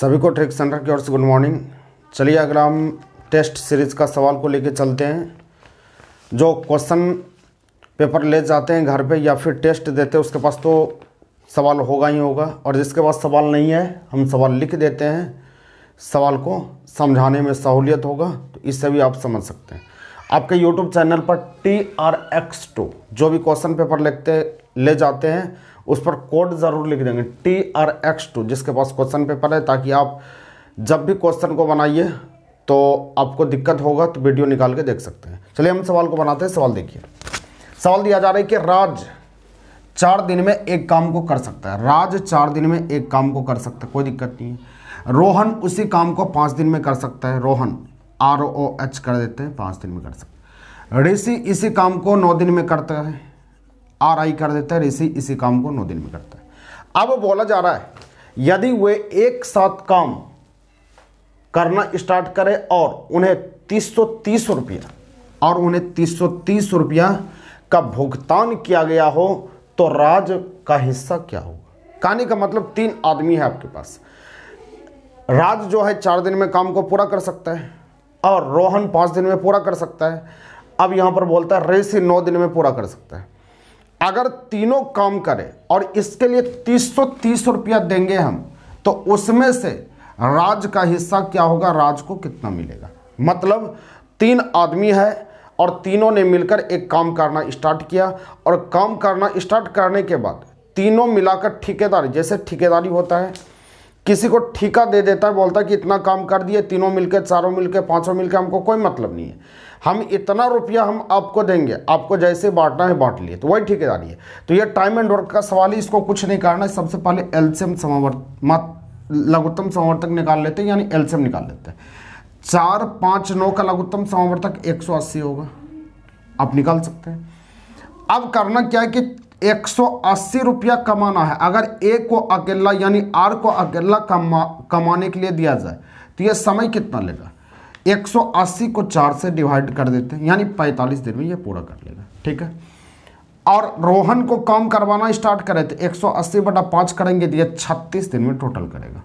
सभी को trick centre की ओर से गुड मॉर्निंग चलिए अगर हम टेस्ट सीरीज़ का सवाल को लेकर चलते हैं जो क्वेश्चन पेपर ले जाते हैं घर पे या फिर टेस्ट देते हैं उसके पास तो सवाल होगा ही होगा और जिसके पास सवाल नहीं है हम सवाल लिख देते हैं सवाल को समझाने में सहूलियत होगा तो इससे भी आप समझ सकते हैं आपके यूट्यूब चैनल पर टी आर एक्स टू जो भी क्वेश्चन पेपर लेते ले जाते हैं उस पर कोड ज़रूर लिख देंगे टी आर एक्स टू जिसके पास क्वेश्चन पेपर है ताकि आप जब भी क्वेश्चन को बनाइए तो आपको दिक्कत होगा तो वीडियो निकाल के देख सकते हैं चलिए हम सवाल को बनाते हैं सवाल देखिए सवाल दिया जा रहा है कि राज चार दिन में एक काम को कर सकता है राज चार दिन में एक काम को कर सकता है कोई दिक्कत नहीं है रोहन उसी काम को पाँच दिन में कर सकता है रोहन आर ओ एच कर देते हैं पाँच दिन में कर सकता है ऋषि इसी काम को नौ दिन में करता है आर आई कर देता है ऋषि इसी काम को नौ दिन में करता है अब बोला जा रहा है यदि वे एक साथ काम करना स्टार्ट करें और उन्हें तीस सौ तीस रुपया और उन्हें तीस सौ तीस रुपया का भुगतान किया गया हो तो राज का हिस्सा क्या होगा कहानी का मतलब तीन आदमी है आपके पास राज जो है चार दिन में काम को पूरा कर सकता है और रोहन पाँच दिन में पूरा कर सकता है अब यहाँ पर बोलता है रेसी नौ दिन में पूरा कर सकता है अगर तीनों काम करें और इसके लिए तीस सौ तीस रुपया देंगे हम तो उसमें से राज का हिस्सा क्या होगा राज को कितना मिलेगा मतलब तीन आदमी है और तीनों ने मिलकर एक काम करना स्टार्ट किया और काम करना स्टार्ट करने के बाद तीनों मिलाकर ठेकेदार जैसे ठेकेदारी होता है किसी को ठीका दे देता है बोलता है कि इतना काम कर दिए तीनों मिलकर चारों मिलकर पाँचों मिलकर हमको कोई मतलब नहीं है हम इतना रुपया हम आपको देंगे आपको जैसे बांटना है बांट लिए तो वही ठेकेदारी है तो ये टाइम एंड वर्क का सवाल है इसको कुछ नहीं करना है सबसे पहले एल्सियम समावर्त लघुत्तम समावर्तक निकाल लेते हैं यानी एल्सियम निकाल लेते हैं चार पाँच नौ का लघुत्तम समावर्तक एक होगा आप निकाल सकते हैं अब करना क्या है कि एक रुपया कमाना है अगर ए को अकेला यानी आर को अकेला कमा कमाने के लिए दिया जाए तो ये समय कितना लेगा 180 को चार से डिवाइड कर देते हैं यानी 45 दिन में ये पूरा कर लेगा ठीक है और रोहन को काम करवाना स्टार्ट करे तो 180 सौ अस्सी बटा पाँच करेंगे तो ये छत्तीस दिन में टोटल करेगा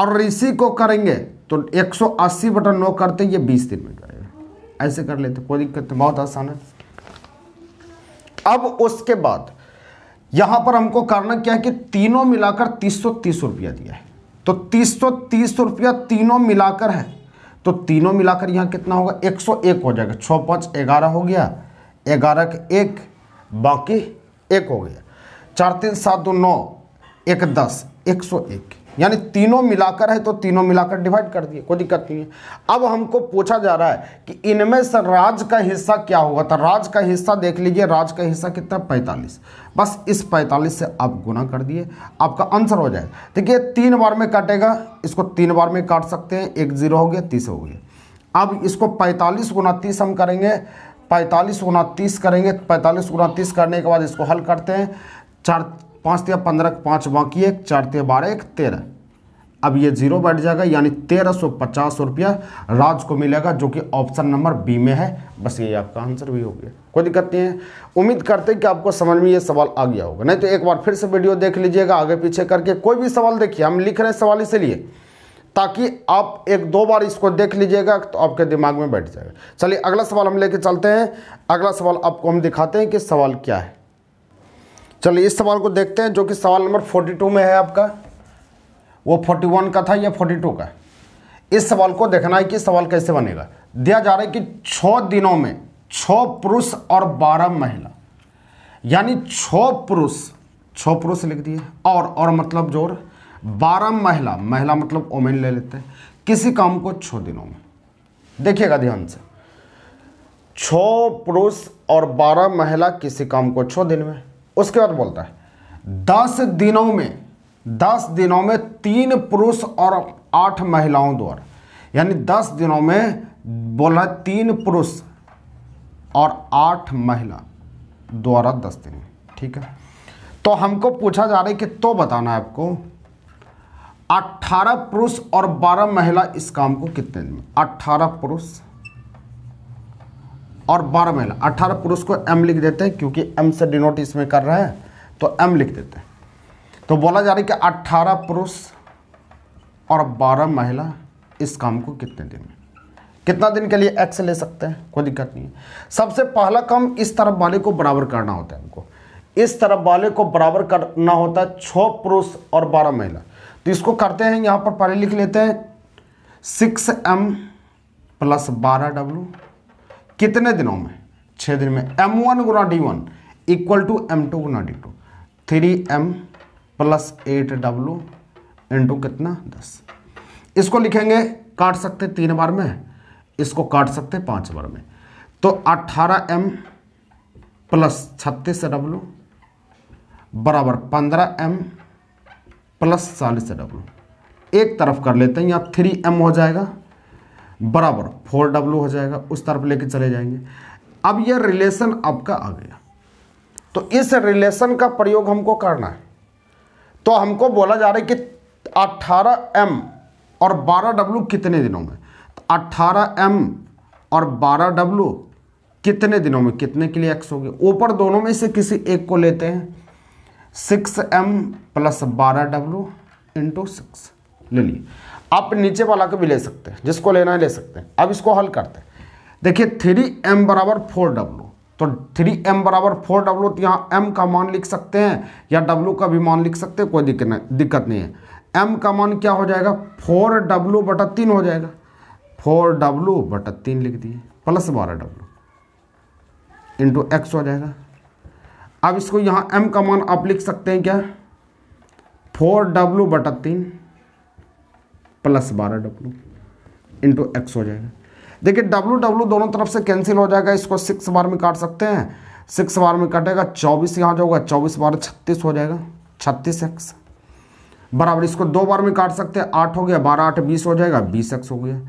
और ऋषि को करेंगे तो 180 सौ अस्सी बटा नौ करते ये 20 दिन में करेगा ऐसे कर लेते कोई दिक्कत नहीं बहुत आसान है अब उसके बाद यहाँ पर हमको करना क्या है कि तीनों मिलाकर तीस सौ तीस रुपया दिया है तो तीस सौ तीस रुपया तीनों मिलाकर है तो तीनों मिलाकर यहाँ कितना होगा 101 हो जाएगा छः पाँच ग्यारह हो गया ग्यारह के एक बाकी एक हो गया चार तीन सात दो नौ एक दस एक सौ एक यानी तीनों मिलाकर है तो तीनों मिलाकर डिवाइड कर दिए कोई दिक्कत नहीं है अब हमको पूछा जा रहा है कि इनमें से राज का हिस्सा क्या होगा तो राज का हिस्सा देख लीजिए राज का हिस्सा कितना पैंतालीस बस इस पैंतालीस से आप गुना कर दिए आपका आंसर हो जाएगा देखिए तीन बार में काटेगा इसको तीन बार में काट सकते हैं एक जीरो हो गया तीस हो गया अब इसको पैंतालीस गुना तीस हम करेंगे पैंतालीस गुना तीस करेंगे पैंतालीस गुना तीस करने के बाद इसको हल करते हैं चार पाँच तिया पंद्रह पाँच बाकी एक चार तिया बारह एक तेरह अब ये जीरो बैठ जाएगा यानी तेरह सौ पचास रुपया राज को मिलेगा जो कि ऑप्शन नंबर बी में है बस ये आपका आंसर भी हो गया कोई दिक्कत नहीं है उम्मीद करते हैं कि आपको समझ में ये सवाल आ गया होगा नहीं तो एक बार फिर से वीडियो देख लीजिएगा आगे पीछे करके कोई भी सवाल देखिए हम लिख रहे हैं सवाल इसलिए ताकि आप एक दो बार इसको देख लीजिएगा तो आपके दिमाग में बैठ जाएगा चलिए अगला सवाल हम लेके चलते हैं अगला सवाल आपको हम दिखाते हैं कि सवाल क्या है चलिए इस सवाल को देखते हैं जो कि सवाल नंबर फोर्टी टू में है आपका वो फोर्टी वन का था या फोर्टी टू का इस सवाल को देखना है कि सवाल कैसे बनेगा दिया जा रहा है कि छ दिनों में छ पुरुष और बारह महिला यानी छ पुरुष छ पुरुष लिख दिए और और मतलब जोर बारह महिला महिला मतलब ओमेन ले लेते हैं किसी काम को छ दिनों में देखिएगा ध्यान से छ पुरुष और बारह महिला किसी काम को छ दिन में उसके बाद बोलता है दस दिनों में दस दिनों में तीन पुरुष और आठ महिलाओं द्वारा यानी दस दिनों में बोला तीन पुरुष और आठ महिला द्वारा दस दिन में ठीक है तो हमको पूछा जा रहा है कि तो बताना है आपको अट्ठारह पुरुष और बारह महिला इस काम को कितने दिन में अट्ठारह पुरुष और बारह महिला अठारह पुरुष को एम लिख देते हैं क्योंकि एम से डिनोट इसमें कर रहा है तो एम लिख देते हैं तो बोला जा रहा है कि अट्ठारह पुरुष और बारह महिला इस काम को कितने दिन में कितना दिन के लिए एक्स ले सकते हैं कोई दिक्कत नहीं है सबसे पहला काम इस तरफ वाले को बराबर करना होता है हमको इस तरफ वाले को बराबर करना होता है छः पुरुष और बारह महिला तो इसको करते हैं यहाँ पर पहले लिख लेते हैं सिक्स एम प्लस बारह डब्लू कितने दिनों में छः दिन में एम वन गुना D one equal to M two गुना D two three M plus eight W into कितना दस इसको लिखेंगे काट सकते तीन बार में इसको काट सकते पांच बार में तो अट्ठारह एम प्लस छत्तीस डब्लू बराबर पंद्रह एम प्लस चालीस डब्लू एक तरफ कर लेते हैं यहाँ थ्री एम हो जाएगा बराबर फोर डब्लू हो जाएगा उस तरफ लेके चले जाएंगे अब यह रिलेशन आपका आ गया तो इस रिलेशन का प्रयोग हमको करना है तो हमको बोला जा रहा है कि अट्ठारह एम और बारह डब्लू कितने दिनों में अट्ठारह एम और बारह डब्लू कितने दिनों में कितने के लिए एक्स हो गया ऊपर दोनों में से किसी एक को लेते हैं सिक्स एम प्लस बारह डब्लू इंटू सिक्स ले लिए आप नीचे वाला को भी ले सकते हैं जिसको लेना है ले सकते हैं अब इसको हल करते हैं देखिए थ्री एम बराबर फोर डब्लू तो थ्री एम बराबर फोर डब्लू तो यहाँ एम का मान लिख सकते हैं या डब्लू का भी मान लिख सकते हैं कोई दिक्कत नहीं दिक्कत नहीं है एम का मान क्या हो जाएगा फोर डब्लू बटा तीन हो जाएगा फोर डब्लू बटा तीन लिख दिए प्लस बारह डब्लू इंटू एक्स हो जाएगा अब इसको यहाँ एम का मान आप लिख सकते हैं क्या फोर डब्लू बटा तीन प्लस बारह डब्लू इंटू एक्स हो जाएगा देखिए डब्लू डब्लू दोनों तरफ से कैंसिल हो जाएगा इसको सिक्स बार में काट सकते हैं सिक्स बार में कटेगा चौबीस यहाँ जाओगे चौबीस बार छत्तीस हो जाएगा छत्तीस एक्स बराबर इसको दो बार में काट सकते हैं आठ हो गया बारह आठ बीस हो जाएगा बीस एक्स हो गया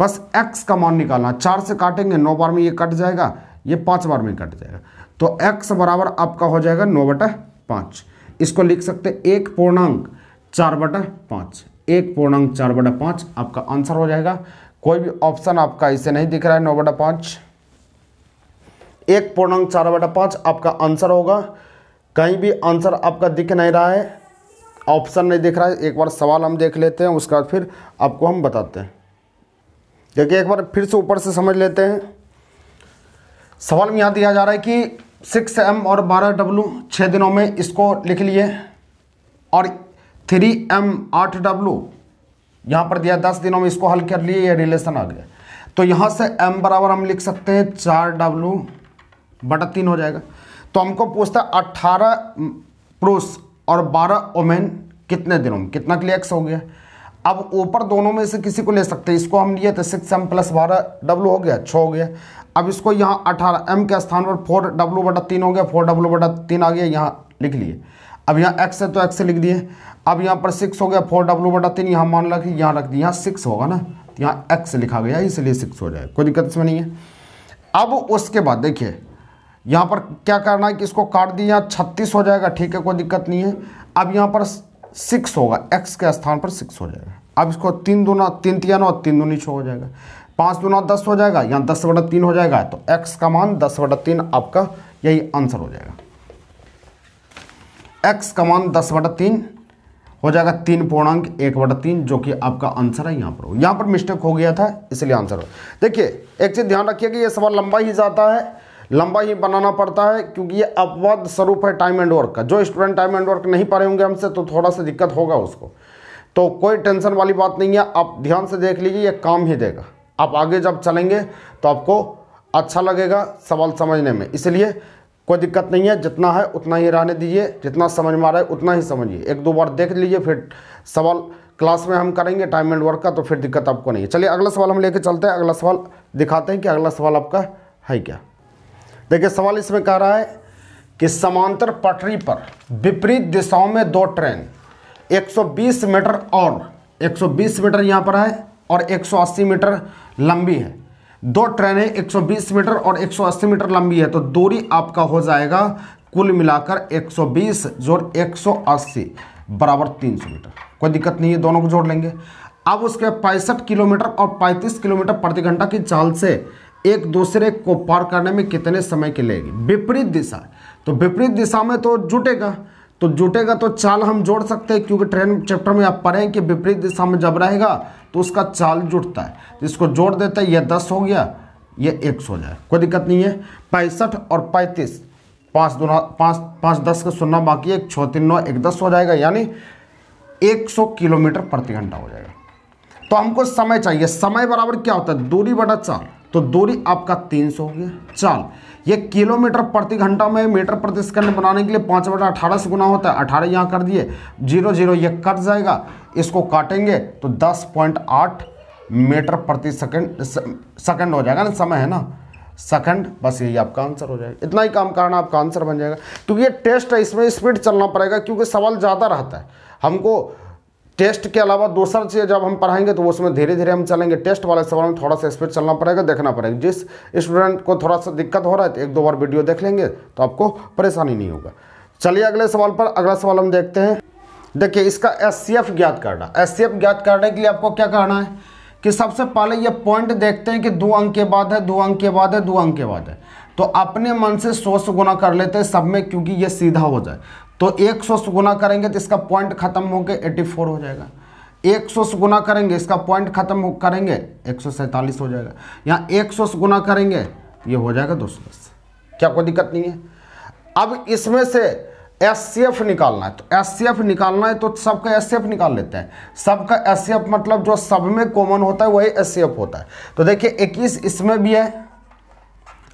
बस एक्स का मान निकालना चार से काटेंगे नौ बार में ये कट जाएगा ये पाँच बार में कट जाएगा तो एक्स बराबर आपका हो जाएगा नौ बटा पाँच इसको लिख सकते एक पूर्णांक चार बटा पाँच एक पूर्णांक चार बटा पाँच आपका आंसर हो जाएगा कोई भी ऑप्शन आपका इसे नहीं दिख रहा है नौ बटा पाँच एक पूर्णांक चार बटा पाँच आपका आंसर होगा कहीं भी आंसर आपका दिख नहीं रहा है ऑप्शन नहीं दिख रहा है एक बार सवाल हम देख लेते हैं उसके बाद फिर आपको हम बताते हैं देखिए एक बार फिर से ऊपर से समझ लेते हैं सवाल में यहाँ दिया जा रहा है कि सिक्स एम और बारह डब्लू छः दिनों में इसको लिख लिए और थ्री एम आठ डब्लू यहाँ पर दिया दस दिनों में इसको हल कर लिए ये रिलेशन आ गया तो यहाँ से m बराबर हम लिख सकते हैं चार डब्लू बटा तीन हो जाएगा तो हमको पूछता है अट्ठारह पुरुष और बारह ओमेन कितने दिनों में कितना के लिए एक्स हो गया अब ऊपर दोनों में से किसी को ले सकते हैं इसको हम लिए तो सिक्स एम प्लस बारह डब्लू हो गया छः हो गया अब इसको यहाँ अठारह एम के स्थान पर फोर डब्लू बटा तीन हो गया फोर डब्लू बटा तीन आ गया यहाँ लिख लिए अब यहाँ एक्स है तो एक्स लिख दिए अब यहाँ पर सिक्स हो गया फोर डब्लू बटा तीन यहाँ मान ला कि यहाँ रख दिया यहाँ सिक्स होगा ना तो यहाँ एक्स लिखा गया इसलिए सिक्स हो जाएगा कोई दिक्कत इसमें नहीं है अब उसके बाद देखिए यहाँ पर क्या करना है कि इसको काट दिए यहाँ छत्तीस हो जाएगा ठीक है कोई दिक्कत नहीं है अब यहाँ पर सिक्स होगा एक्स के स्थान पर सिक्स हो जाएगा अब इसको तीन दूना तीन तिया नौ तीन दूनी छः हो जाएगा पाँच दूना दस हो जाएगा यहाँ दस बटा तीन हो जाएगा तो एक्स का मान दस बटा तीन आपका यही आंसर हो जाएगा एक्स का मान दस बटा तीन हो जाएगा तीन पूर्णांक एक बटा तीन जो कि आपका आंसर है यहाँ पर यहाँ पर मिस्टेक हो गया था इसलिए आंसर हो देखिए एक चीज़ ध्यान रखिए कि ये सवाल लंबा ही जाता है लंबा ही बनाना पड़ता है क्योंकि ये अपवाद स्वरूप है टाइम एंड वर्क का जो स्टूडेंट टाइम एंड वर्क नहीं रहे होंगे हमसे तो थोड़ा सा दिक्कत होगा उसको तो कोई टेंशन वाली बात नहीं है आप ध्यान से देख लीजिए ये काम ही देगा आप आगे जब चलेंगे तो आपको अच्छा लगेगा सवाल समझने में इसलिए कोई दिक्कत नहीं है जितना है उतना ही रहने दीजिए जितना समझ में आ रहा है उतना ही समझिए एक दो बार देख लीजिए फिर सवाल क्लास में हम करेंगे टाइम एंड वर्क का तो फिर दिक्कत आपको नहीं है चलिए अगला सवाल हम लेके चलते हैं अगला सवाल दिखाते हैं कि अगला सवाल आपका है क्या देखिए सवाल इसमें कह रहा है कि समांतर पटरी पर विपरीत दिशाओं में दो ट्रेन 120 मीटर और 120 मीटर यहाँ पर है और 180 मीटर लंबी है दो ट्रेनें एक मीटर और एक मीटर लंबी है तो दूरी आपका हो जाएगा कुल मिलाकर 120 जोड़ एक बराबर 300 मीटर कोई दिक्कत नहीं है दोनों को जोड़ लेंगे अब उसके पैंसठ किलोमीटर और 35 किलोमीटर प्रति घंटा की चाल से एक दूसरे को पार करने में कितने समय की लेगी विपरीत दिशा तो विपरीत दिशा में तो जुटेगा तो जुटेगा तो चाल हम जोड़ सकते हैं क्योंकि ट्रेन चैप्टर में आप पढ़ें कि विपरीत दिशा में जब रहेगा तो उसका चाल जुटता है तो इसको जोड़ देते हैं यह दस हो गया ये एक सौ जाए कोई दिक्कत नहीं है पैंसठ और पैंतीस पाँच दो पाँच पाँच दस का सुनना बाकी एक छः तीन नौ एक दस हो जाएगा यानी एक सौ किलोमीटर प्रति घंटा हो जाएगा तो हमको समय चाहिए समय बराबर क्या होता है दूरी बड़ा चाल तो दूरी आपका तीन सौ हो गया चाल ये किलोमीटर प्रति घंटा में मीटर प्रति सेकंड बनाने के लिए पाँच बटा अठारह से गुना होता है अठारह यहाँ कर दिए जीरो जीरो ये कट जाएगा इसको काटेंगे तो दस पॉइंट आठ मीटर प्रति सेकंड सेकंड हो जाएगा ना समय है ना सेकंड बस यही आपका आंसर हो जाएगा इतना ही काम करना आपका आंसर बन जाएगा क्योंकि तो ये टेस्ट है इसमें स्पीड चलना पड़ेगा क्योंकि सवाल ज़्यादा रहता है हमको टेस्ट के अलावा दूसरा चीज़ जब हम पढ़ाएंगे तो उसमें धीरे धीरे हम चलेंगे टेस्ट वाले सवाल में थोड़ा सा स्पीड चलना पड़ेगा देखना पड़ेगा जिस स्टूडेंट को थोड़ा सा दिक्कत हो रहा है तो एक दो बार वीडियो देख लेंगे तो आपको परेशानी नहीं होगा चलिए अगले सवाल पर अगला सवाल हम देखते हैं देखिए इसका एस ज्ञात करना एस ज्ञात करने के लिए आपको क्या करना है कि सबसे पहले ये पॉइंट देखते हैं कि दो अंक के बाद है दो अंक के बाद है दो अंक के बाद है तो अपने मन से सौ से गुना कर लेते हैं सब में क्योंकि ये सीधा हो जाए तो 100 से गुना करेंगे तो इसका पॉइंट खत्म हो होकर 84 हो जाएगा 100 से गुना करेंगे इसका पॉइंट खत्म करेंगे एक हो जाएगा यहाँ 100 से गुना करेंगे ये हो जाएगा दो क्या कोई दिक्कत नहीं है अब इसमें से एस निकालना है तो एस निकालना है तो सबका एस निकाल लेते हैं सबका एस मतलब जो सब में कॉमन होता है वही एस होता है तो देखिए इक्कीस इसमें भी है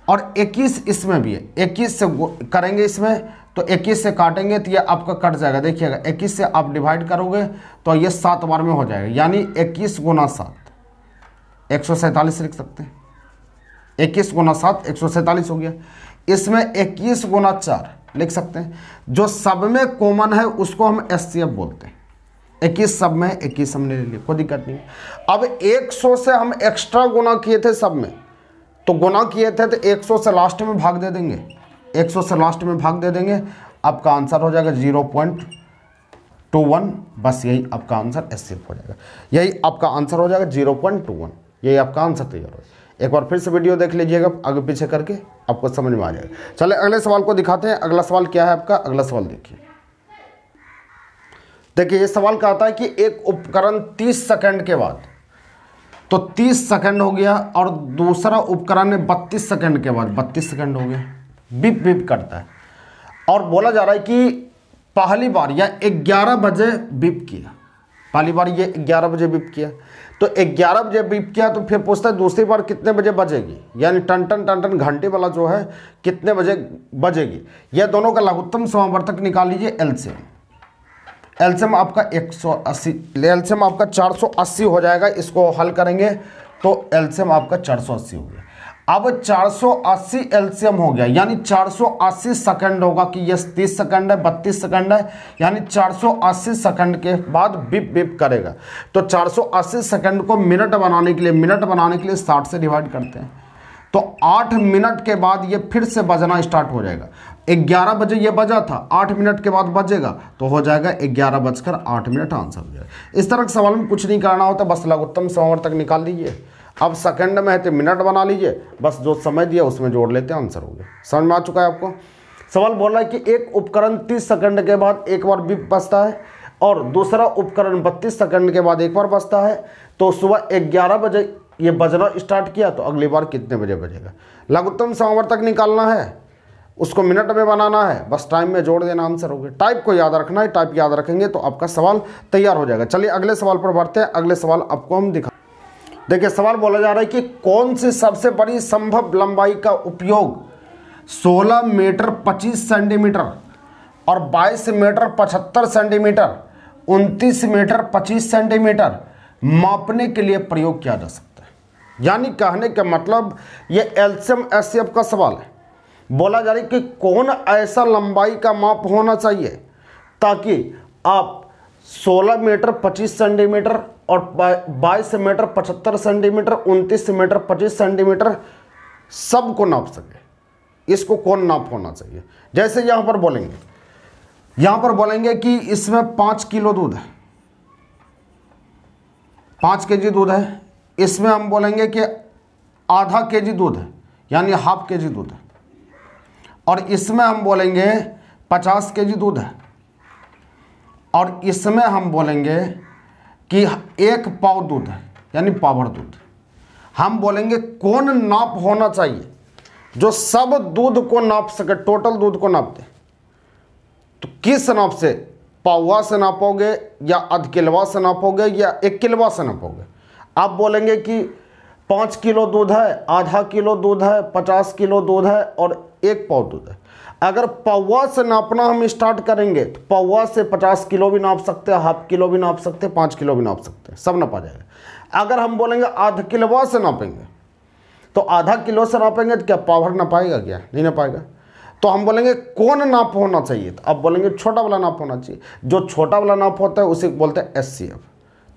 और 21 इसमें भी है 21 से करेंगे इसमें तो 21 से काटेंगे तो ये आपका कट जाएगा देखिएगा 21 से आप डिवाइड करोगे तो ये सात बार में हो जाएगा यानी 21 गुना सात एक लिख सकते हैं 21 गुना सात एक हो गया इसमें 21 गुना चार लिख सकते हैं जो सब में कॉमन है उसको हम एस बोलते हैं इक्कीस सब में इक्कीस हमने ले लिया कोई दिक्कत नहीं अब 100 से हम एक्स्ट्रा गुना किए थे सब में तो गुना किए थे तो 100 से लास्ट में भाग दे देंगे सौ से लास्ट में भाग दे देंगे आपका आंसर हो जाएगा जीरो पॉइंट टू वन बस यही आपका आंसर एस हो जाएगा यही आपका आंसर हो जाएगा जीरो पॉइंट टू वन यही आपका आंसर तैयार हो एक बार फिर से वीडियो देख लीजिएगा आगे पीछे करके आपको समझ में आ जाएगा चले अगले सवाल को दिखाते हैं अगला सवाल क्या है आपका अगला सवाल देखिए देखिए ये सवाल कहता है कि एक उपकरण तीस सेकेंड के बाद तो तीस सेकेंड हो गया और दूसरा उपकरण है बत्तीस सेकेंड के बाद बत्तीस सेकेंड हो गया बिप बिप करता है और बोला जा रहा है कि पहली बार या ग्यारह बजे बिप किया पहली बार ये ग्यारह बजे बिप किया तो ग्यारह बजे बिप किया तो फिर पूछता है दूसरी बार कितने बजे बजेगी यानी टन टन टन टन घंटे वाला जो है कितने बजे बजेगी यह दोनों का लघुत्तम समावर्तक निकाल लीजिए एल्सियम एल्सियम आपका 180 एल्सियम आपका 480 हो जाएगा इसको हल करेंगे तो एल्सियम आपका 480 हो गया अब 480 एलसीएम हो गया यानी 480 सेकंड होगा कि यस 30 सेकंड है 32 सेकंड है यानी 480 सेकंड के बाद बिप बिप करेगा तो 480 सेकंड को मिनट बनाने के लिए मिनट बनाने के लिए 60 से डिवाइड करते हैं तो 8 मिनट के बाद ये फिर से बजना स्टार्ट हो जाएगा 11 बजे ये बजा था 8 मिनट के बाद बजेगा तो हो जाएगा ग्यारह बजकर आठ मिनट आंसर हो जाएगा इस तरह के सवाल में कुछ नहीं करना होता बस लघुत्तम समावर तक निकाल लीजिए अब सेकंड में है तो मिनट बना लीजिए बस जो समय दिया उसमें जोड़ लेते हैं आंसर हो गया समझ में आ चुका है आपको सवाल बोल रहा है कि एक उपकरण 30 सेकंड के बाद एक बार बीप बजता है और दूसरा उपकरण 32 सेकंड के बाद एक बार बजता है तो सुबह ग्यारह बजे ये बजना स्टार्ट किया तो अगली बार कितने बजे बजेगा लघुत्तम समावर्तक निकालना है उसको मिनट में बनाना है बस टाइम में जोड़ देना आंसर हो गया टाइप को याद रखना है टाइप याद रखेंगे तो आपका सवाल तैयार हो जाएगा चलिए अगले सवाल पर बढ़ते हैं अगले सवाल आपको हम दिखा देखिए सवाल बोला जा रहा है कि कौन सी सबसे बड़ी संभव लंबाई का उपयोग 16 मीटर 25 सेंटीमीटर और 22 मीटर 75 सेंटीमीटर 29 मीटर 25 सेंटीमीटर मापने के लिए प्रयोग किया जा सकता है यानी कहने का मतलब ये एल्शियम एस का सवाल है बोला जा रहा है कि कौन ऐसा लंबाई का माप होना चाहिए ताकि आप 16 मीटर 25 सेंटीमीटर और बाईस मीटर पचहत्तर सेंटीमीटर उनतीस मीटर पच्चीस सेंटीमीटर सबको नाप सके इसको कौन नाप होना चाहिए जैसे यहां पर बोलेंगे यहां पर बोलेंगे कि इसमें पांच किलो दूध है पांच के जी दूध है इसमें हम बोलेंगे कि आधा के जी दूध है यानी हाफ के जी दूध है और इसमें हम बोलेंगे पचास के जी दूध है और इसमें हम बोलेंगे कि एक पाव दूध यानी पावर दूध हम बोलेंगे कौन नाप होना चाहिए जो सब दूध को नाप सके टोटल दूध को नाप दे तो किस नाप से पावा से नापोगे या अध किलवा से नापोगे या एक किलवा से नापोगे आप बोलेंगे कि पाँच किलो दूध है आधा किलो दूध है पचास किलो दूध है और एक पाव दूध है अगर पौवा से नापना हम स्टार्ट करेंगे तो पौवा से पचास किलो भी नाप सकते हैं हाफ किलो भी नाप सकते हैं पाँच किलो भी नाप सकते हैं सब नापा जाएगा अगर हम बोलेंगे आधा किलोवा से नापेंगे तो आधा किलो से नापेंगे तो क्या पावर नापाएगा क्या नहीं नापाएगा तो हम बोलेंगे कौन नाप होना चाहिए तो अब बोलेंगे छोटा वाला नाप होना चाहिए जो छोटा वाला नाप होता है उसे बोलते हैं एस सी एफ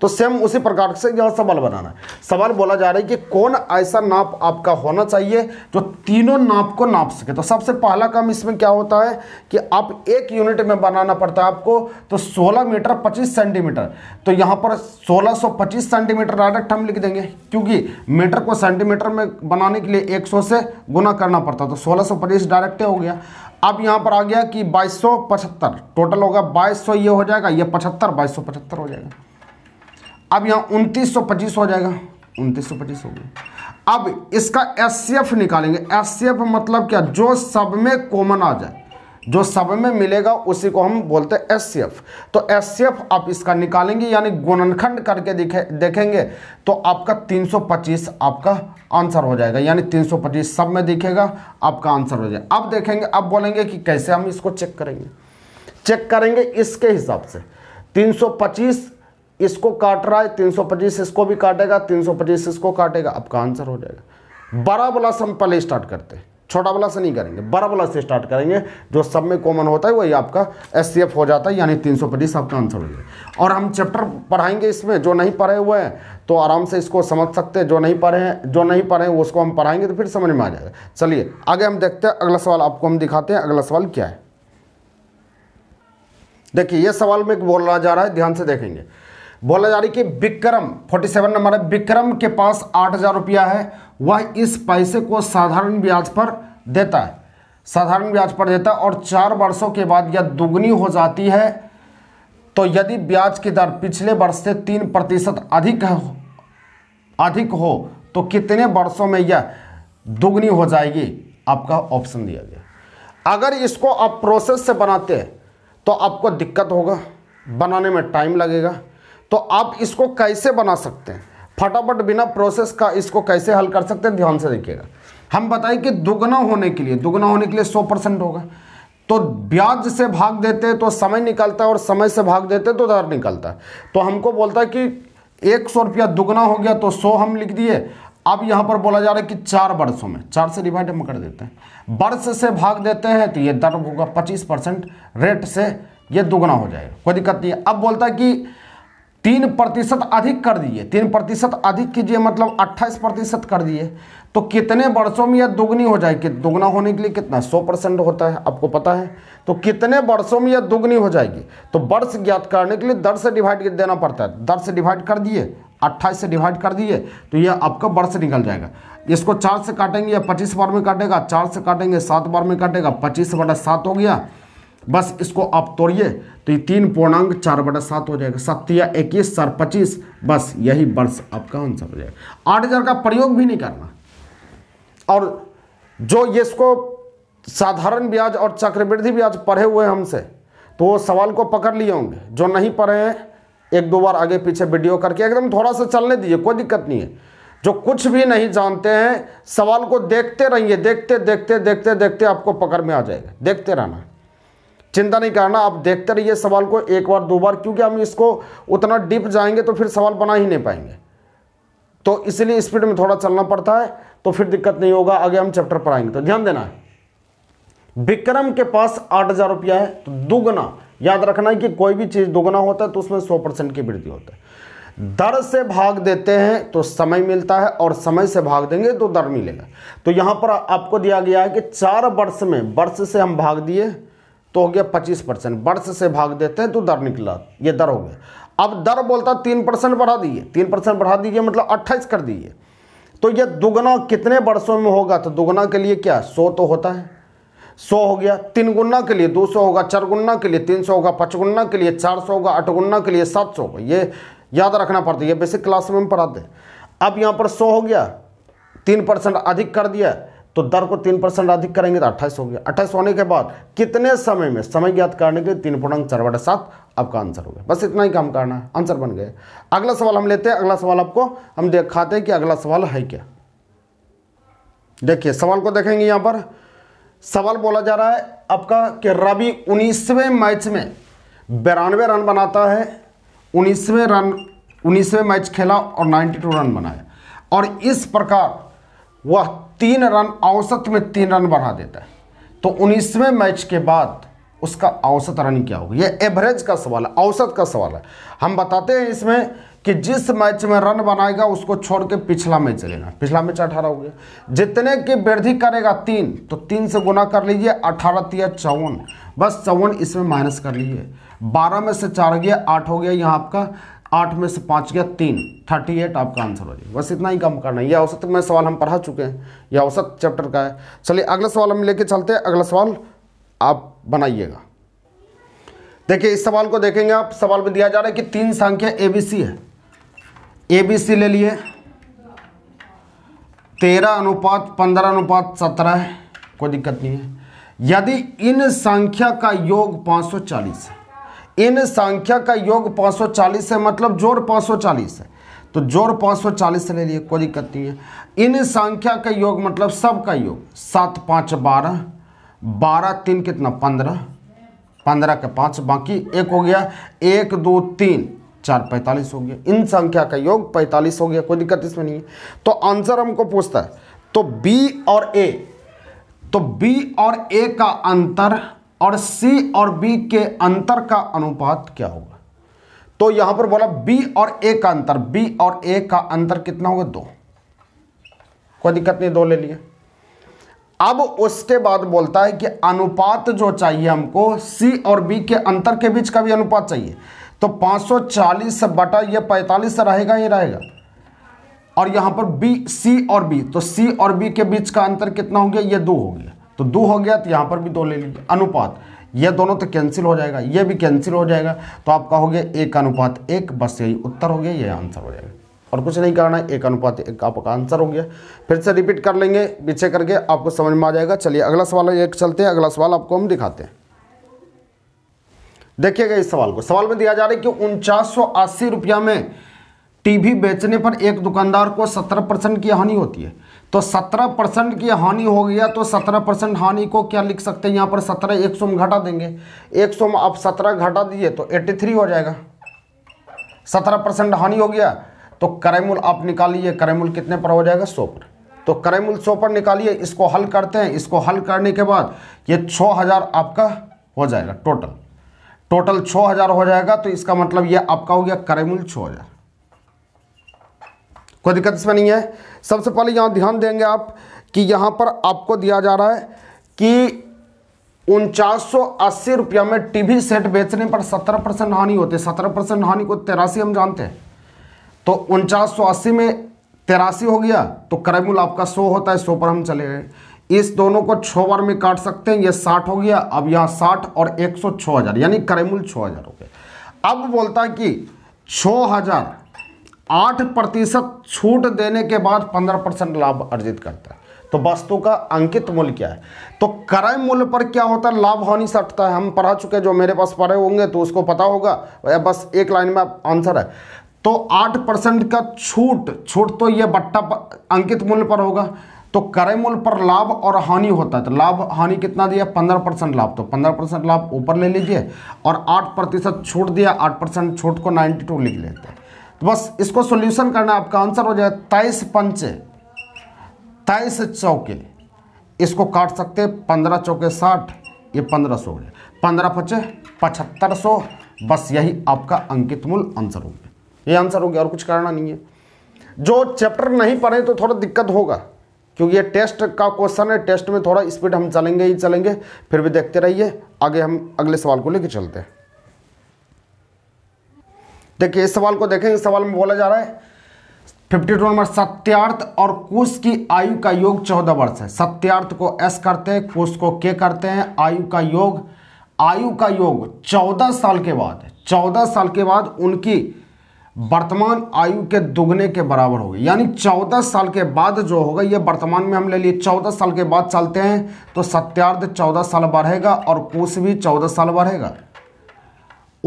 तो सेम उसी प्रकार से यह सवाल बनाना है सवाल बोला जा रहा है कि कौन ऐसा नाप आपका होना चाहिए जो तीनों नाप को नाप सके तो सबसे पहला काम इसमें क्या होता है कि आप एक यूनिट में बनाना पड़ता है आपको तो 16 मीटर 25 सेंटीमीटर तो यहाँ पर 1625 सेंटीमीटर डायरेक्ट हम लिख देंगे क्योंकि मीटर को सेंटीमीटर में बनाने के लिए एक से गुना करना पड़ता तो सोलह डायरेक्ट हो गया अब यहाँ पर आ गया कि बाईस टोटल होगा बाईस ये हो जाएगा ये पचहत्तर बाईस हो जाएगा अब यहाँ उनतीस सौ पच्चीस हो जाएगा उनतीस सौ पच्चीस हो गया अब इसका एस सी एफ निकालेंगे एस सी एफ मतलब क्या जो सब में कॉमन आ जाए जो सब में मिलेगा उसी को हम बोलते हैं एस सी एफ तो एस सी एफ आप इसका निकालेंगे यानी गुणनखंड करके दिखे देखेंगे तो आपका 325 आपका आंसर हो जाएगा यानी 325 सब में दिखेगा आपका आंसर हो जाएगा अब देखेंगे अब बोलेंगे कि कैसे हम इसको चेक करेंगे चेक करेंगे इसके हिसाब से 325 इसको काट रहा है 325 इसको भी काटेगा 325 इसको काटेगा आपका आंसर हो जाएगा बड़ा वाला से हम पहले स्टार्ट करते हैं छोटा वाला से नहीं करेंगे बड़ा वाला से स्टार्ट करेंगे जो सब में कॉमन होता है वही आपका एस हो जाता है यानी तीन सौ पच्चीस आपका आंसर हो जाएगा और हम चैप्टर पढ़ाएंगे इसमें जो नहीं पढ़े हुए हैं तो आराम से इसको समझ सकते हैं जो नहीं पढ़े हैं जो नहीं पढ़े हैं उसको हम पढ़ाएंगे तो फिर समझ में आ जाएगा चलिए आगे हम देखते हैं अगला सवाल आपको हम दिखाते हैं अगला सवाल क्या है देखिए यह सवाल में बोला जा रहा है ध्यान से देखेंगे बोला जा रही कि विक्रम 47 नंबर है विक्रम के पास आठ हज़ार रुपया है वह इस पैसे को साधारण ब्याज पर देता है साधारण ब्याज पर देता है और चार वर्षों के बाद यह दुगनी हो जाती है तो यदि ब्याज की दर पिछले वर्ष से तीन प्रतिशत अधिक अधिक हो तो कितने वर्षों में यह दुगनी हो जाएगी आपका ऑप्शन दिया गया अगर इसको आप प्रोसेस से बनाते हैं तो आपको दिक्कत होगा बनाने में टाइम लगेगा तो आप इसको कैसे बना सकते हैं फटाफट बिना प्रोसेस का इसको कैसे हल कर सकते हैं ध्यान से देखिएगा हम बताएं कि दुगना होने के लिए दुगना होने के लिए सौ परसेंट होगा तो ब्याज से भाग देते हैं तो समय निकलता है और समय से भाग देते हैं तो दर निकलता है तो हमको बोलता है कि एक सौ रुपया दुगना हो गया तो सौ हम लिख दिए अब यहाँ पर बोला जा रहा है कि चार वर्षों में चार से डिवाइड हम कर देते हैं वर्ष से भाग देते हैं तो ये दर होगा पच्चीस परसेंट रेट से ये दुगना हो जाएगा कोई दिक्कत नहीं है अब बोलता है कि तीन प्रतिशत अधिक कर दिए तीन प्रतिशत अधिक कीजिए मतलब अट्ठाईस प्रतिशत कर दिए तो कितने वर्षों में यह दोगुनी हो जाएगी दोगुना होने के लिए कितना सौ परसेंट होता है आपको पता है तो कितने वर्षों में यह दोगुनी हो जाएगी तो वर्ष ज्ञात करने के लिए दर से डिवाइड देना पड़ता है दर से डिवाइड कर दिए अट्ठाईस से डिवाइड कर दिए तो यह आपका वर्ष निकल जाएगा इसको चार से काटेंगे या पच्चीस बार में काटेगा चार से काटेंगे सात बार में काटेगा पच्चीस बटा सात हो गया बस इसको आप तोड़िए तो ये तीन पूर्णांक चार बटा सात हो जाएगा या इक्कीस चार पच्चीस बस यही वर्ष आपका आंसर हो जाएगा आठ हज़ार का प्रयोग भी नहीं करना और जो ये इसको साधारण ब्याज और चक्रवृद्धि ब्याज पढ़े हुए हमसे तो वो सवाल को पकड़ लिए होंगे जो नहीं पढ़े हैं एक दो बार आगे पीछे वीडियो करके एकदम थोड़ा सा चलने दीजिए कोई दिक्कत नहीं है जो कुछ भी नहीं जानते हैं सवाल को देखते रहिए देखते देखते देखते देखते आपको पकड़ में आ जाएगा देखते रहना चिंता नहीं करना आप देखते रहिए सवाल को एक बार दो बार क्योंकि हम इसको उतना डीप जाएंगे तो फिर सवाल बना ही नहीं पाएंगे तो इसलिए स्पीड में थोड़ा चलना पड़ता है तो फिर दिक्कत नहीं होगा आगे हम चैप्टर पढ़ाएंगे तो ध्यान देना है विक्रम के पास आठ हज़ार रुपया है तो दुगना याद रखना है कि कोई भी चीज़ दुगना होता है तो उसमें सौ परसेंट की वृद्धि होता है दर से भाग देते हैं तो समय मिलता है और समय से भाग देंगे तो दर मिलेगा तो यहां पर आपको दिया गया है कि चार वर्ष में वर्ष से हम भाग दिए तो हो गया पच्चीस परसेंट वर्ष से भाग देते हैं तो दर निकला ये दर हो गया अब दर बोलता तीन परसेंट बढ़ा दीजिए तीन परसेंट बढ़ा दीजिए मतलब अट्ठाईस कर दीजिए तो ये दुगना कितने वर्षों में होगा तो दुगना के लिए क्या सौ तो होता है सौ हो गया तीन गुना के लिए दो सौ होगा चार गुना के लिए तीन सौ होगा पचगुना के लिए चार सौ होगा आठ गुना के लिए सात सौ होगा ये याद रखना पड़ता है ये बेसिक क्लास में हम पढ़ाते हैं अब यहाँ पर सौ हो गया तीन परसेंट अधिक कर दिया तो दर को तीन परसेंट अधिक करेंगे तो अट्ठाईस हो गया अट्ठाईस होने के बाद कितने समय में समय ज्ञात करने के लिए तीन पूर्णांक चार बटे सात आपका आंसर हो गया बस इतना ही काम करना है आंसर बन गए अगला सवाल हम लेते हैं अगला सवाल आपको हम देखाते हैं कि अगला सवाल है क्या देखिए सवाल को देखेंगे यहां पर सवाल बोला जा रहा है आपका कि रवि उन्नीसवें मैच में बिरानवे रन बनाता है उन्नीसवें रन उन्नीसवें मैच खेला और टू रन बनाया और इस प्रकार वह तीन रन औसत में तीन रन बढ़ा देता है तो उन्नीसवें मैच के बाद उसका औसत रन क्या होगा ये एवरेज का सवाल है औसत का सवाल है हम बताते हैं इसमें कि जिस मैच में रन बनाएगा उसको छोड़ के पिछला मैच लेना पिछला मैच अठारह हो गया जितने की वृद्धि करेगा तीन तो तीन से गुना कर लीजिए अठारह तीन चौवन बस चौवन इसमें माइनस कर लीजिए बारह में से चार गया आठ हो गया यहाँ आपका आठ में से पाँच गया तीन थर्टी एट आपका आंसर हो जाएगा बस इतना ही कम करना है यह औसत में सवाल हम पढ़ा चुके हैं यह औसत चैप्टर का है चलिए अगला सवाल हम लेके चलते हैं अगला सवाल आप बनाइएगा देखिए इस सवाल को देखेंगे आप सवाल में दिया जा रहा है कि तीन संख्या ए बी सी है ए बी सी ले लिए तेरह अनुपात पंद्रह अनुपात सत्रह कोई दिक्कत नहीं है यदि इन संख्या का योग 540 है इन संख्या का योग 540 है मतलब जोड़ 540 है तो जोड़ 540 ले लिए कोई दिक्कत नहीं है इन संख्या का योग मतलब सब का योग सात पाँच बारह बारह तीन कितना पंद्रह पंद्रह के पाँच बाकी एक हो गया एक दो तीन चार पैंतालीस हो गया इन संख्या का योग पैंतालीस हो गया कोई दिक्कत इसमें नहीं है तो आंसर हमको पूछता है तो बी और ए तो बी और ए का अंतर और सी और बी के अंतर का अनुपात क्या होगा तो यहां पर बोला बी और ए का अंतर बी और ए का अंतर कितना होगा दो कोई दिक्कत नहीं दो ले लिए अब उसके बाद बोलता है कि अनुपात जो चाहिए हमको सी और बी के अंतर के बीच का भी अनुपात चाहिए तो 540 बटा ये 45 रहेगा ही रहेगा और यहां पर बी सी और बी तो सी और बी के बीच का अंतर कितना हो गया ये दो हो गया तो दो हो गया तो यहाँ पर भी दो ले लीजिए अनुपात ये दोनों तो कैंसिल हो जाएगा ये भी कैंसिल हो जाएगा तो आप कहोगे एक अनुपात एक बस यही उत्तर हो गया ये आंसर हो जाएगा और कुछ नहीं करना है एक अनुपात एक आपका आंसर हो गया फिर से रिपीट कर लेंगे पीछे करके आपको समझ में आ जाएगा चलिए अगला सवाल एक चलते हैं अगला सवाल आपको हम दिखाते हैं देखिएगा इस सवाल को सवाल में दिया जा रहा है कि उनचास रुपया में टीवी बेचने पर एक दुकानदार को सत्रह परसेंट की हानि होती है तो 17 परसेंट की हानि हो गया तो 17 परसेंट हानि को क्या लिख सकते हैं यहाँ पर 17 एक सौ में घटा देंगे एक सौ में आप 17 घटा दिए तो 83 हो जाएगा 17 परसेंट हानि हो गया तो करेमूल आप निकालिए करेमूल कितने पर हो जाएगा सौ पर तो करेमूल सौ पर निकालिए इसको हल करते हैं इसको हल करने के बाद ये छः हज़ार आपका हो जाएगा टोटल टोटल छः हज़ार हो जाएगा तो इसका मतलब ये आपका हो गया करेमूल छः हज़ार कोई दिक्कत इसमें नहीं है सबसे पहले यहाँ ध्यान देंगे आप कि यहाँ पर आपको दिया जा रहा है कि उनचास सौ रुपया में टीवी सेट बेचने पर 17 परसेंट हानि होती है सत्रह परसेंट हानि को तेरासी हम जानते हैं तो उनचास सौ अस्सी में तेरासी हो गया तो क्रयमूल आपका सौ होता है सौ पर हम चले गए इस दोनों को छः बार में काट सकते हैं ये साठ हो गया अब यहाँ साठ और एक सौ छः हज़ार यानी क्रयमूल छः हज़ार हो गया अब बोलता है कि छः हज़ार आठ प्रतिशत छूट देने के बाद पंद्रह परसेंट लाभ अर्जित करता है तो वस्तु का अंकित मूल्य क्या है तो क्रय मूल्य पर क्या होता है लाभ हानि सटता है हम पढ़ा चुके जो मेरे पास पढ़े होंगे तो उसको पता होगा बस एक लाइन में आंसर है तो आठ परसेंट का छूट छूट तो ये बट्टा अंकित मूल्य पर होगा तो क्रय मूल्य पर लाभ और हानि होता है तो लाभ हानि कितना दिया पंद्रह परसेंट लाभ तो पंद्रह परसेंट लाभ ऊपर ले लीजिए और आठ प्रतिशत छूट दिया आठ परसेंट छूट को नाइन्टी टू लिख लेते हैं तो बस इसको सोल्यूशन करना आपका आंसर हो जाए तेईस पंचे तेईस चौके इसको काट सकते पंद्रह चौके साठ ये पंद्रह सौ हो गया पंद्रह पचे पचहत्तर सौ बस यही आपका अंकित मूल आंसर हो गया ये आंसर हो गया और कुछ करना नहीं है जो चैप्टर नहीं पढ़े तो थोड़ा दिक्कत होगा क्योंकि ये टेस्ट का क्वेश्चन है टेस्ट में थोड़ा स्पीड हम चलेंगे ही चलेंगे फिर भी देखते रहिए आगे हम अगले सवाल को लेकर चलते हैं देखिए इस सवाल को देखें इस सवाल में बोला जा रहा है फिफ्टी टू नंबर सत्यार्थ और कुश की आयु का योग चौदह वर्ष है सत्यार्थ को एस करते हैं कुश को के करते हैं आयु का योग आयु का योग चौदह साल के बाद चौदह साल के बाद उनकी वर्तमान आयु के दुगने के बराबर होगी यानी चौदह साल के बाद जो होगा ये वर्तमान में हम ले लिए चौदह साल के बाद चलते हैं तो सत्यार्थ चौदह साल बढ़ेगा और कुश भी चौदह साल बढ़ेगा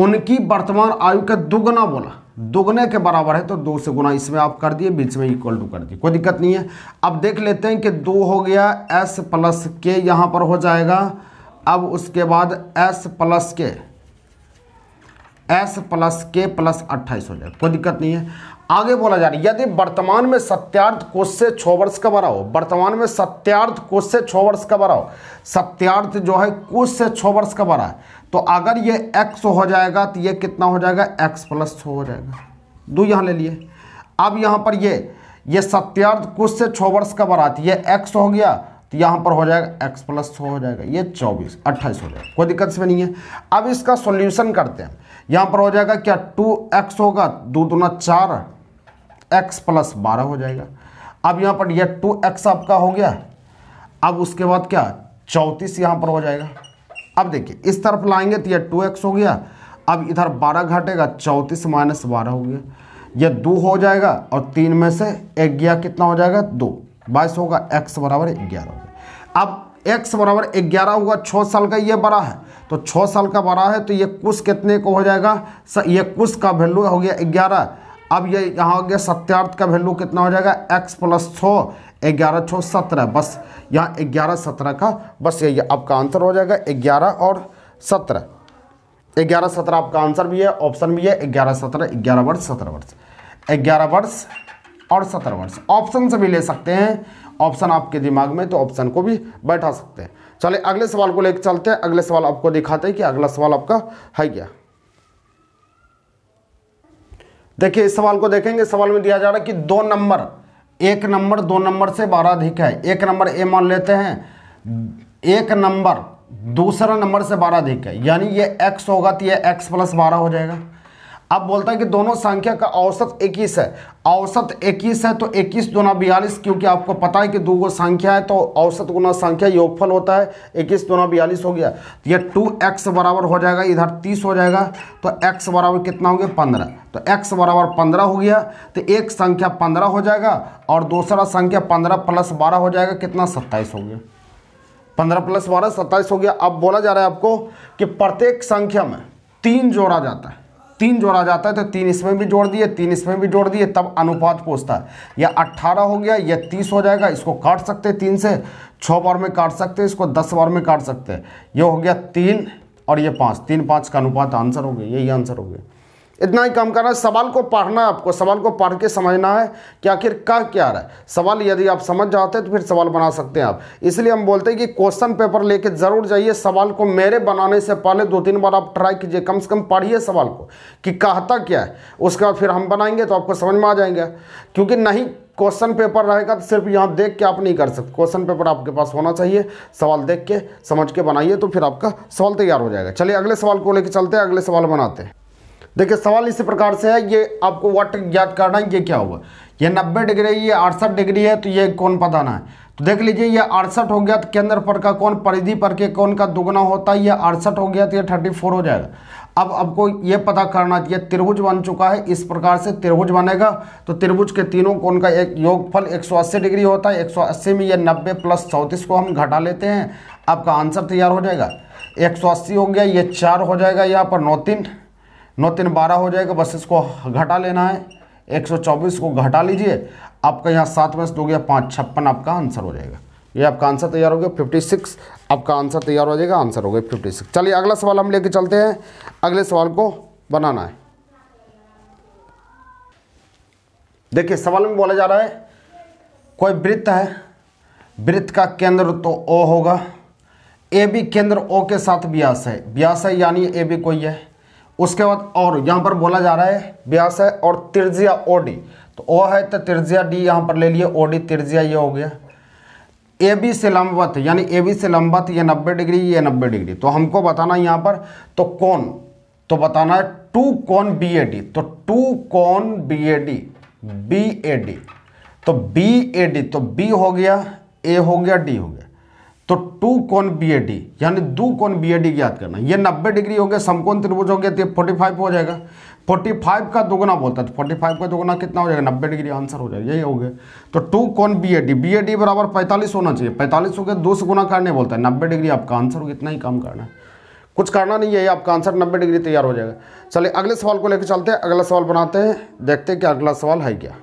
उनकी वर्तमान आयु का दुगना बोला दुगने के बराबर है तो दो से गुना इसमें आप कर दिए बीच में इक्वल टू कर दिए कोई दिक्कत नहीं है अब देख लेते हैं कि दो हो गया एस प्लस के यहां पर हो जाएगा अब उसके बाद S plus K S plus K plus अट्ठाईस हो जाएगा कोई दिक्कत नहीं है आगे बोला जा रहा है यदि वर्तमान में सत्यार्थ कोष से छ वर्ष का बड़ा हो वर्तमान में सत्यार्थ कोष से छ वर्ष का बड़ा हो सत्यार्थ जो है कोष से छ वर्ष का बड़ा है तो अगर ये x हो जाएगा तो ये कितना हो जाएगा x प्लस छः हो जाएगा दो यहाँ ले लिए अब यहाँ पर ये ये सत्यार्थ कुछ से छः वर्ष का बरात तो ये एक्स हो गया तो यहाँ पर हो जाएगा x प्लस छः हो जाएगा ये चौबीस अट्ठाईस हो जाएगा कोई दिक्कत इसमें नहीं है अब इसका सॉल्यूशन करते हैं यहाँ पर हो जाएगा क्या टू एक्स होगा दो दूना चार एक्स प्लस बारह हो जाएगा अब यहाँ पर यह टू एक्स आपका हो गया अब उसके बाद क्या चौंतीस यहाँ पर हो जाएगा अब देखिए इस तरफ लाएंगे तो यह टू एक्स हो गया अब इधर बारह घटेगा चौंतीस माइनस बारह हो गया यह दो हो जाएगा और तीन में से एक गया कितना हो जाएगा दो बाईस होगा एक्स बराबर ग्यारह हो अब एक्स बराबर ग्यारह हुआ छः साल का ये बड़ा है तो छः साल का बड़ा है तो ये कुछ कितने को हो जाएगा ये कुछ का वैल्यू हो गया ग्यारह अब ये यहाँ हो गया सत्यार्थ का वैल्यू कितना हो जाएगा एक्स प्लस छः ग्यारह छः सत्रह बस यहाँ ग्यारह सत्रह का बस यही आपका आंसर हो जाएगा ग्यारह और सत्रह ग्यारह सत्रह आपका आंसर भी है ऑप्शन भी है ग्यारह सत्रह ग्यारह वर्ष सत्रह वर्ष ग्यारह वर्ष और सत्रह वर्ष ऑप्शन से भी ले सकते हैं ऑप्शन आपके दिमाग में तो ऑप्शन को भी बैठा सकते हैं चलिए अगले सवाल को लेकर चलते हैं अगले सवाल आपको दिखाते हैं कि अगला सवाल आपका है क्या देखिए इस सवाल को देखेंगे सवाल में दिया जा रहा है कि दो नंबर एक नंबर दो नंबर से बारह अधिक है एक नंबर ए मान लेते हैं एक नंबर दूसरा नंबर से बारह अधिक है यानी ये एक्स होगा तो ये एक्स प्लस बारह हो जाएगा अब बोलता है कि दोनों संख्या का औसत 21 है औसत 21 है तो 21 दोना बयालीस क्योंकि आपको पता है कि दो गो संख्या है तो औसत गुना संख्या योगफल होता है 21 दोना बयालीस हो गया तो टू 2x बराबर हो जाएगा इधर 30 हो जाएगा तो x बराबर कितना हो गया 15 तो x बराबर 15 हो गया तो एक संख्या 15 हो जाएगा और दूसरा संख्या पंद्रह प्लस बारह हो जाएगा कितना सत्ताईस हो गया पंद्रह प्लस बारह सत्ताईस हो गया अब बोला जा रहा है आपको कि प्रत्येक संख्या में तीन जोड़ा जाता है तीन जोड़ा जाता है तो तीन इसमें भी जोड़ दिए तीन इसमें भी जोड़ दिए तब अनुपात पूछता है या अट्ठारह हो गया या तीस हो जाएगा इसको काट सकते हैं तीन से छः बार में काट सकते हैं इसको दस बार में काट सकते हैं ये हो गया तीन और ये पाँच तीन पाँच का अनुपात आंसर हो गया यही आंसर हो गया इतना ही काम करना है सवाल को पढ़ना है आपको सवाल को पढ़ के समझना है कि आखिर कह क्या रहा है सवाल यदि आप समझ जाते हैं तो फिर सवाल बना सकते हैं आप इसलिए हम बोलते हैं कि क्वेश्चन पेपर लेके ज़रूर जाइए सवाल को मेरे बनाने से पहले दो तीन बार आप ट्राई कीजिए कम से कम पढ़िए सवाल को कि कहता क्या है उसके बाद फिर हम बनाएंगे तो आपको समझ में आ जाएंगे क्योंकि नहीं क्वेश्चन पेपर रहेगा तो सिर्फ यहाँ देख के आप नहीं कर सकते क्वेश्चन पेपर आपके पास होना चाहिए सवाल देख के समझ के बनाइए तो फिर आपका सवाल तैयार हो जाएगा चलिए अगले सवाल को लेकर चलते हैं अगले सवाल बनाते हैं देखिए सवाल इसी प्रकार से है ये आपको वाट ज्ञात करना है ये क्या हुआ ये नब्बे डिग्री है ये अड़सठ डिग्री है तो ये कौन बताना है तो देख लीजिए ये अड़सठ हो गया तो केंद्र पर का कौन परिधि पर के कौन का दुगना होता है ये अड़सठ हो गया तो ये थर्टी फोर हो जाएगा अब आपको ये पता करना ये त्रिभुज बन चुका है इस प्रकार से त्रिभुज बनेगा तो त्रिभुज के तीनों कोण का एक योगफल 180 डिग्री होता है 180 में ये 90 प्लस चौंतीस को हम घटा लेते हैं आपका आंसर तैयार हो जाएगा 180 हो गया ये चार हो जाएगा यहाँ पर नौ तीन नौ तीन बारह हो जाएगा बस इसको घटा लेना है एक सौ चौबीस को घटा लीजिए आपका यहाँ सात में से दो गया पाँच छप्पन आपका आंसर हो जाएगा ये आपका आंसर तैयार हो गया फिफ्टी सिक्स आपका आंसर तैयार हो जाएगा आंसर हो गया फिफ्टी सिक्स चलिए अगला सवाल हम लेके चलते हैं अगले सवाल को बनाना है देखिए सवाल में बोला जा रहा है कोई वृत्त है वृत्त का केंद्र तो ओ होगा ए बी केंद्र ओ के साथ व्यास है व्यास है यानी ए बी कोई है उसके बाद और यहाँ पर बोला जा रहा है व्यास है और तिरजिया ओ डी तो ओ है तो तिरजिया डी यहाँ पर ले लिए ओ डी तिरजिया ये हो गया ए बी से लंबवत यानी ए बी से लंबवत ये 90 डिग्री ये 90 डिग्री तो हमको बताना है यहाँ पर तो कौन तो बताना है टू कौन बी ए डी तो टू कौन B A D B A D तो बी ए डी तो बी हो गया ए हो गया डी हो गया तो टू कौन बी ए डी यानी दो कौन बी ए डी याद करना ये 90 डिग्री हो गया समकोन त्रिभुज हो गया तो फोर्टी फाइव हो जाएगा 45 का दोगुना बोलता है तो फाइव का दोगुना कितना हो जाएगा 90 डिग्री आंसर हो जाएगा यही हो गया तो टू कौन B A D B A D बराबर पैंतालीस होना चाहिए पैंतालीस हो गया दो से गुना करने बोलता है नब्बे डिग्री आपका आंसर हो गया इतना ही काम करना है कुछ करना नहीं है आपका आंसर नब्बे डिग्री तैयार हो जाएगा चलिए अगले सवाल को लेकर चलते हैं अगला सवाल बनाते हैं देखते हैं कि अगला सवाल है क्या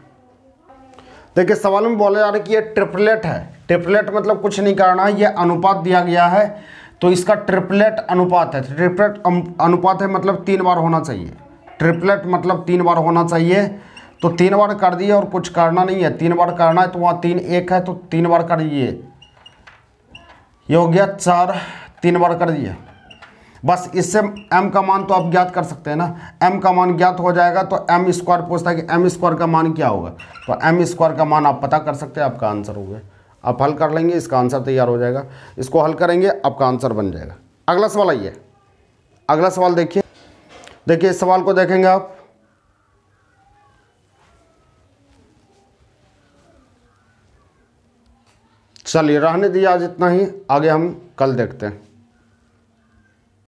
देखिए सवाल में बोला जा रहा है कि ये ट्रिपलेट है ट्रिपलेट मतलब कुछ नहीं करना है ये अनुपात दिया गया है तो इसका ट्रिपलेट अनुपात है ट्रिपलेट अनुपात है मतलब तीन बार होना चाहिए ट्रिपलेट मतलब तीन बार होना चाहिए तो तीन बार कर दिए और कुछ करना नहीं है तीन बार करना है तो वहाँ तीन एक है तो तीन बार कर दिए ये हो गया चार तीन बार कर दिए बस इससे m का मान तो आप ज्ञात कर सकते हैं ना m का मान ज्ञात हो जाएगा तो m स्क्वायर पूछता है कि m स्क्वायर का मान क्या होगा तो m स्क्वायर का मान आप पता कर सकते हैं आपका आंसर हो गया आप हल कर लेंगे इसका आंसर तैयार हो जाएगा इसको हल करेंगे आपका आंसर बन जाएगा अगला सवाल आइए अगला सवाल देखिए देखिए इस सवाल को देखेंगे आप चलिए रहने दिया आज इतना ही आगे हम कल देखते हैं